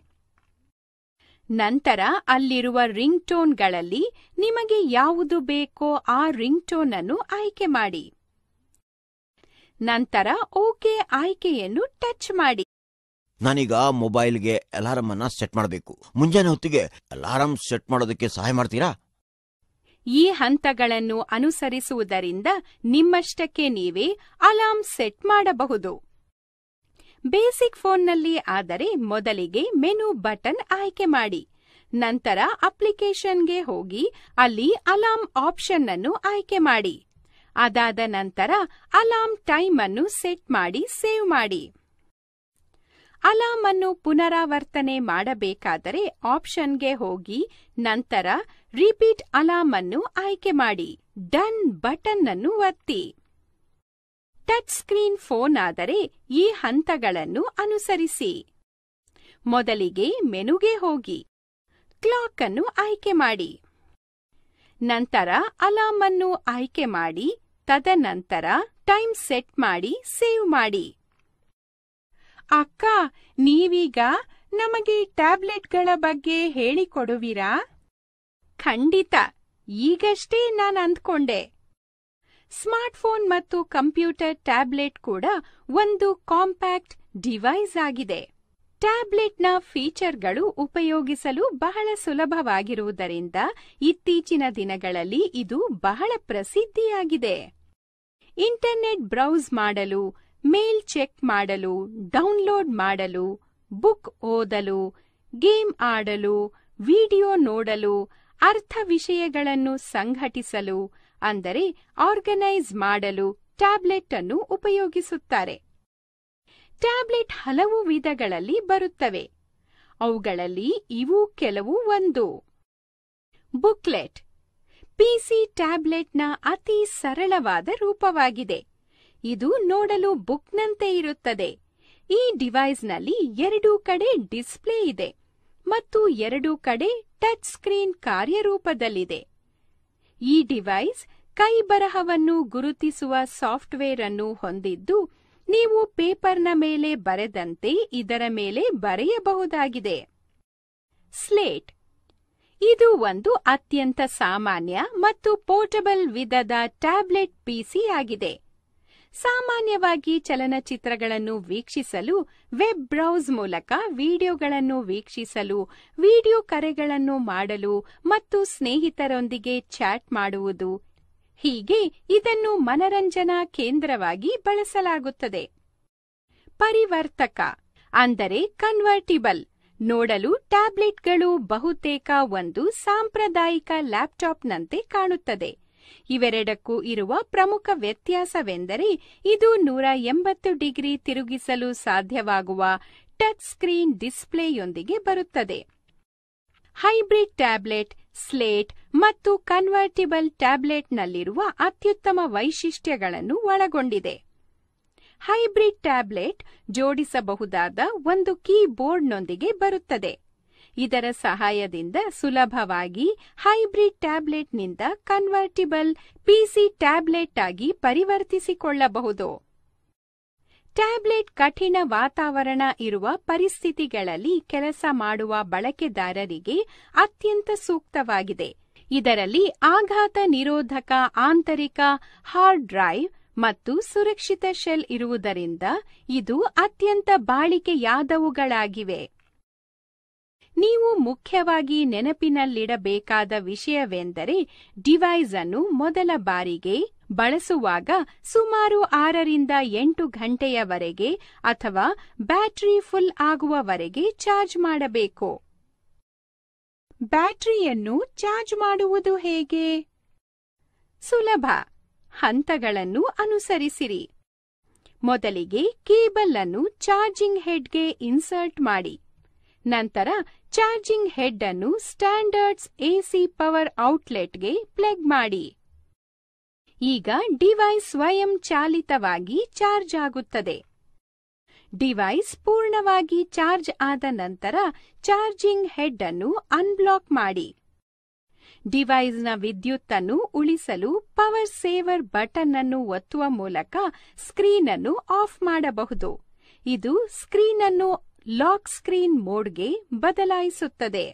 ನಂತರ ಅಲ್ಲಿರುವ ರಿಂಗ್ ಟೋನ್ಗಳಲ್ಲಿ ನಿಮಗೆ ಯಾವುದು ಬೇಕೋ ಆ ರಿಂಗ್ ಟೋನ್ ಅನ್ನು ಆಯ್ಕೆ ಮಾಡಿ ನಂತರ ಓಕೆ ಆಯ್ಕೆಯನ್ನು ಟಚ್ ಮಾಡಿ ನಾನೀಗ ಮೊಬೈಲ್ಗೆ ಅಲಾರಂ ಅನ್ನ ಸೆಟ್ ಮಾಡಬೇಕು ಮುಂಜಾನೆ ಹೊತ್ತಿಗೆ ಅಲಾರಂ ಸೆಟ್ ಮಾಡೋದಕ್ಕೆ ಸಹಾಯ ಮಾಡ್ತೀರಾ ಈ ಹಂತಗಳನ್ನು ಅನುಸರಿಸುವುದರಿಂದ ನಿಮ್ಮಷ್ಟಕ್ಕೆ ನೀವೇ ಅಲಾರ್ಮ್ ಸೆಟ್ ಮಾಡಬಹುದು ಬೇಸಿಕ್ ಫೋನ್ನಲ್ಲಿ ಆದರೆ ಮೊದಲಿಗೆ ಮೆನು ಬಟನ್ ಆಯ್ಕೆ ಮಾಡಿ ನಂತರ ಅಪ್ಲಿಕೇಶನ್ಗೆ ಹೋಗಿ ಅಲ್ಲಿ ಅಲಾರ್ಮ್ ಆಪ್ಷನ್ ಅನ್ನು ಆಯ್ಕೆ ಮಾಡಿ ಅದಾದ ನಂತರ ಅಲಾರ್ಮ್ ಟೈಮ್ ಅನ್ನು ಸೆಟ್ ಮಾಡಿ ಸೇವ್ ಮಾಡಿ ಅಲಾರ್ಮ್ ಅನ್ನು ಪುನರಾವರ್ತನೆ ಮಾಡಬೇಕಾದರೆ ಆಪ್ಷನ್ಗೆ ಹೋಗಿ ನಂತರ ರಿಪೀಟ್ ಅಲಾರ್ಮ್ ಅನ್ನು ಆಯ್ಕೆ ಮಾಡಿ ಡನ್ ಬಟನ್ ಅನ್ನು ಒತ್ತಿ ಟಚ್ ಸ್ಕ್ರೀನ್ ಫೋನ್ ಆದರೆ ಈ ಹಂತಗಳನ್ನು ಅನುಸರಿಸಿ ಮೊದಲಿಗೆ ಮೆನುಗೆ ಹೋಗಿ ಕ್ಲಾಕ್ ಅನ್ನು ಆಯ್ಕೆ ಮಾಡಿ ನಂತರ ಅಲಾರ್ಮ್ ಅನ್ನು ಆಯ್ಕೆ ಮಾಡಿ ತದನಂತರ ಟೈಮ್ ಸೆಟ್ ಮಾಡಿ ಸೇವ್ ಮಾಡಿ ಅಕ್ಕ ನೀವೀಗ ನಮಗೆ ಟ್ಯಾಬ್ಲೆಟ್ಗಳ ಬಗ್ಗೆ ಹೇಳಿಕೊಡುವಿರಾ ಖಂಡಿತ ಈಗಷ್ಟೇ ನಾನು ಅಂದ್ಕೊಂಡೆ ಸ್ಮಾರ್ಟ್ಫೋನ್ ಮತ್ತು ಕಂಪ್ಯೂಟರ್ ಟ್ಯಾಬ್ಲೆಟ್ ಕೂಡ ಒಂದು ಕಾಂಪ್ಯಾಕ್ಟ್ ಡಿವೈಸ್ ಆಗಿದೆ ಟ್ಯಾಬ್ಲೆಟ್ನ ಫೀಚರ್ಗಳು ಉಪಯೋಗಿಸಲು ಬಹಳ ಸುಲಭವಾಗಿರುವುದರಿಂದ ಇತ್ತೀಚಿನ ದಿನಗಳಲ್ಲಿ ಇದು ಬಹಳ ಪ್ರಸಿದ್ಧಿಯಾಗಿದೆ ಇಂಟರ್ನೆಟ್ ಬ್ರೌಸ್ ಮಾಡಲು ಮೇಲ್ ಚೆಕ್ ಮಾಡಲು ಡೌನ್ಲೋಡ್ ಮಾಡಲು ಬುಕ್ ಓದಲು ಗೇಮ್ ಆಡಲು ವಿಡಿಯೋ ನೋಡಲು ಅರ್ಥ ವಿಷಯಗಳನ್ನು ಸಂಘಟಿಸಲು ಅಂದರೆ ಆರ್ಗನೈಸ್ ಮಾಡಲು ಟ್ಯಾಬ್ಲೆಟ್ ಅನ್ನು ಉಪಯೋಗಿಸುತ್ತಾರೆ ಟ್ಯಾಬ್ಲೆಟ್ ಹಲವು ವಿಧಗಳಲ್ಲಿ ಬರುತ್ತವೆ ಅವುಗಳಲ್ಲಿ ಇವು ಕೆಲವು ಒಂದು ಬುಕ್ಲೆಟ್ ಪಿಸಿ ಟ್ಯಾಬ್ಲೆಟ್ನ ಅತಿ ಸರಳವಾದ ರೂಪವಾಗಿದೆ ಇದು ನೋಡಲು ಬುಕ್ನಂತೆ ಇರುತ್ತದೆ ಈ ಡಿವೈಸ್ನಲ್ಲಿ ಎರಡೂ ಕಡೆ ಡಿಸ್ಪ್ಲೇ ಇದೆ ಮತ್ತು ಎರಡೂ ಕಡೆ ಟಚ್ ಸ್ಕ್ರೀನ್ ಕಾರ್ಯರೂಪದಲ್ಲಿದೆ ಈ ಡಿವೈಸ್ ಕೈಬರಹವನ್ನು ಗುರುತಿಸುವ ಸಾಫ್ಟ್ವೇರ್ ಅನ್ನು ಹೊಂದಿದ್ದು ನೀವು ಪೇಪರ್ನ ಮೇಲೆ ಬರೆದಂತೆ ಇದರ ಮೇಲೆ ಬರೆಯಬಹುದಾಗಿದೆ ಸ್ಲೇಟ್ ಇದು ಒಂದು ಅತ್ಯಂತ ಸಾಮಾನ್ಯ ಮತ್ತು ಪೋರ್ಟಬಲ್ ವಿಧದ ಟ್ಯಾಬ್ಲೆಟ್ ಪಿಸಿ ಆಗಿದೆ ಸಾಮಾನ್ಯವಾಗಿ ಚಲನಚಿತ್ರಗಳನ್ನು ವೀಕ್ಷಿಸಲು ವೆಬ್ ಬ್ರೌಸ್ ಮೂಲಕ ವಿಡಿಯೋಗಳನ್ನು ವೀಕ್ಷಿಸಲು ವಿಡಿಯೋ ಕರೆಗಳನ್ನು ಮಾಡಲು ಮತ್ತು ಸ್ನೇಹಿತರೊಂದಿಗೆ ಚಾಟ್ ಮಾಡುವುದು ಹೀಗೆ ಇದನ್ನು ಮನರಂಜನಾ ಕೇಂದ್ರವಾಗಿ ಬಳಸಲಾಗುತ್ತದೆ ಪರಿವರ್ತಕ ಅಂದರೆ ಕನ್ವರ್ಟಿಬಲ್ ನೋಡಲು ಟ್ಯಾಬ್ಲೆಟ್ಗಳು ಬಹುತೇಕ ಒಂದು ಸಾಂಪ್ರದಾಯಿಕ ಲ್ಯಾಪ್ಟಾಪ್ನಂತೆ ಕಾಣುತ್ತದೆ ಇವೆರಡಕ್ಕೂ ಇರುವ ಪ್ರಮುಖ ವ್ಯತ್ಯಾಸವೆಂದರೆ ಇದು ನೂರ ಎಂಬತ್ತು ಡಿಗ್ರಿ ತಿರುಗಿಸಲು ಸಾಧ್ಯವಾಗುವ ಟಚ್ ಸ್ಕ್ರೀನ್ ಡಿಸ್ಪ್ಲೇಯೊಂದಿಗೆ ಬರುತ್ತದೆ ಹೈಬ್ರಿಡ್ ಟ್ಯಾಬ್ಲೆಟ್ ಸ್ಲೇಟ್ ಮತ್ತು ಕನ್ವರ್ಟಿಬಲ್ ಟ್ಯಾಬ್ಲೆಟ್ನಲ್ಲಿರುವ ಅತ್ಯುತ್ತಮ ವೈಶಿಷ್ಟ್ಯಗಳನ್ನು ಒಳಗೊಂಡಿದೆ ಹೈಬ್ರಿಡ್ ಟ್ಯಾಬ್ಲೆಟ್ ಜೋಡಿಸಬಹುದಾದ ಒಂದು ಕೀಬೋರ್ಡ್ನೊಂದಿಗೆ ಬರುತ್ತದೆ ಇದರ ಸಹಾಯದಿಂದ ಸುಲಭವಾಗಿ ಹೈಬ್ರಿಡ್ ಟ್ಯಾಬ್ಲೆಟ್ನಿಂದ ಕನ್ವರ್ಟಿಬಲ್ ಪಿಸಿ ಟ್ಯಾಬ್ಲೆಟ್ ಆಗಿ ಪರಿವರ್ತಿಸಿಕೊಳ್ಳಬಹುದು ಟ್ಯಾಬ್ಲೆಟ್ ಕಠಿಣ ವಾತಾವರಣ ಇರುವ ಪರಿಸ್ಥಿತಿಗಳಲ್ಲಿ ಕೆಲಸ ಮಾಡುವ ಬಳಕೆದಾರರಿಗೆ ಅತ್ಯಂತ ಸೂಕ್ತವಾಗಿದೆ ಇದರಲ್ಲಿ ಆಘಾತ ನಿರೋಧಕ ಆಂತರಿಕ ಹಾರ್ಡ್ ಡ್ರೈವ್ ಮತ್ತು ಸುರಕ್ಷಿತ ಶೆಲ್ ಇರುವುದರಿಂದ ಇದು ಅತ್ಯಂತ ಬಾಳಿಕೆಯಾದವುಗಳಾಗಿವೆ ನೀವು ಮುಖ್ಯವಾಗಿ ನೆನಪಿನಲ್ಲಿಡಬೇಕಾದ ವಿಷಯವೆಂದರೆ ಡಿವೈಸ್ ಅನ್ನು ಮೊದಲ ಬಾರಿಗೆ ಬಳಸುವಾಗ ಸುಮಾರು ಆರರಿಂದ ಎಂಟು ಗಂಟೆಯವರೆಗೆ ಅಥವಾ ಬ್ಯಾಟರಿ ಫುಲ್ ಆಗುವವರೆಗೆ ಚಾರ್ಜ್ ಮಾಡಬೇಕು ಬ್ಯಾಟರಿಯನ್ನು ಚಾರ್ಜ್ ಮಾಡುವುದು ಹೇಗೆ ಸುಲಭ ಹಂತಗಳನ್ನು ಅನುಸರಿಸಿರಿ ಮೊದಲಿಗೆ ಕೇಬಲ್ ಅನ್ನು ಚಾರ್ಜಿಂಗ್ ಹೆಡ್ಗೆ ಇನ್ಸರ್ಟ್ ಮಾಡಿ ನಂತರ ಚಾರ್ಜಿಂಗ್ ಹೆಡ್ ಅನ್ನು ಸ್ಟ್ಯಾಂಡರ್ಡ್ಸ್ ಎಸಿ ಪವರ್ ಔಟ್ಲೆಟ್ಗೆ ಪ್ಲಗ್ ಮಾಡಿ ಈಗ ಡಿವೈಸ್ ಸ್ವಯಂ ಚಾಲಿತವಾಗಿ ಚಾರ್ಜ್ ಆಗುತ್ತದೆ ಡಿವೈಸ್ ಪೂರ್ಣವಾಗಿ ಚಾರ್ಜ್ ಆದ ನಂತರ ಚಾರ್ಜಿಂಗ್ ಹೆಡ್ ಅನ್ನು ಅನ್ಬ್ಲಾಕ್ ಮಾಡಿ ಡಿವೈಸ್ನ ವಿದ್ಯುತ್ ಅನ್ನು ಉಳಿಸಲು ಪವರ್ ಸೇವರ್ ಬಟನ್ ಅನ್ನು ಒತ್ತುವ ಮೂಲಕ ಸ್ಕ್ರೀನ್ ಅನ್ನು ಆಫ್ ಮಾಡಬಹುದು ಇದು ಸ್ಕ್ರೀನ್ ಅನ್ನು ಲಾಕ್ ಸ್ಕ್ರೀನ್ ಮೋಡ್ಗೆ ಬದಲಾಯಿಸುತ್ತದೆ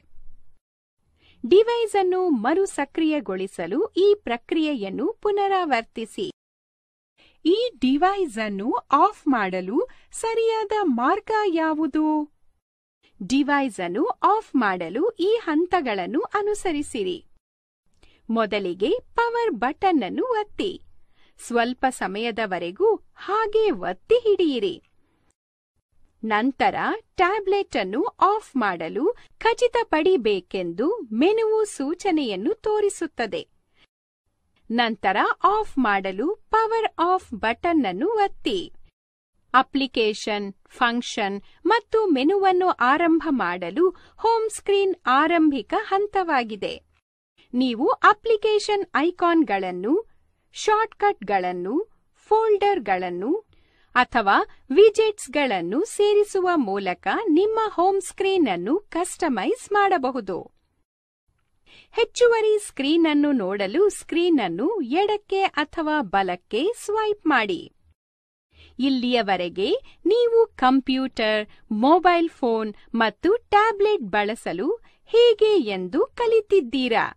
ಡಿವೈಸ್ ಅನ್ನು ಮರು ಸಕ್ರಿಯಗೊಳಿಸಲು ಈ ಪ್ರಕ್ರಿಯೆಯನ್ನು ಪುನರಾವರ್ತಿಸಿ ಈ ಡಿವೈಸ್ ಅನ್ನು ಆಫ್ ಮಾಡಲು ಸರಿಯಾದ ಮಾರ್ಗ ಯಾವುದು ಡಿವೈಸ್ ಅನ್ನು ಆಫ್ ಮಾಡಲು ಈ ಹಂತಗಳನ್ನು ಅನುಸರಿಸಿರಿ ಮೊದಲಿಗೆ ಪವರ್ ಬಟನ್ ಅನ್ನು ಒತ್ತಿ ಸ್ವಲ್ಪ ಸಮಯದವರೆಗೂ ಹಾಗೆ ಒತ್ತಿ ಹಿಡಿಯಿರಿ ನಂತರ ಟ್ಯಾಬ್ಲೆಟ್ ಅನ್ನು ಆಫ್ ಮಾಡಲು ಖಚಿತಪಡಿಬೇಕೆಂದು ಮೆನುವು ಸೂಚನೆಯನ್ನು ತೋರಿಸುತ್ತದೆ ನಂತರ ಆಫ್ ಮಾಡಲು ಪವರ್ ಆಫ್ ಬಟನ್ ಅನ್ನು ಒತ್ತಿ ಅಪ್ಲಿಕೇಶನ್ ಫಂಕ್ಷನ್ ಮತ್ತು ಮೆನುವನ್ನು ಆರಂಭ ಮಾಡಲು ಹೋಮ್ ಸ್ಕ್ರೀನ್ ಆರಂಭಿಕ ಹಂತವಾಗಿದೆ ನೀವು ಅಪ್ಲಿಕೇಶನ್ ಐಕಾನ್ಗಳನ್ನು ಶಾರ್ಟ್ಕಟ್ಗಳನ್ನು ಫೋಲ್ಡರ್ಗಳನ್ನು ಅಥವಾ ವಿಜೆಟ್ಸ್ಗಳನ್ನು ಸೇರಿಸುವ ಮೂಲಕ ನಿಮ್ಮ ಹೋಮ್ ಸ್ಕ್ರೀನ್ ಅನ್ನು ಕಸ್ಟಮೈಸ್ ಮಾಡಬಹುದು ಹೆಚ್ಚುವರಿ ಸ್ಕ್ರೀನ್ ಅನ್ನು ನೋಡಲು ಸ್ಕ್ರೀನ್ ಅನ್ನು ಎಡಕ್ಕೆ ಅಥವಾ ಬಲಕ್ಕೆ ಸ್ವೈಪ್ ಮಾಡಿ ಇಲ್ಲಿಯವರೆಗೆ ನೀವು ಕಂಪ್ಯೂಟರ್ ಮೊಬೈಲ್ ಫೋನ್ ಮತ್ತು ಟ್ಯಾಬ್ಲೆಟ್ ಬಳಸಲು ಹೇಗೆ ಎಂದು ಕಲಿತಿದ್ದೀರಾ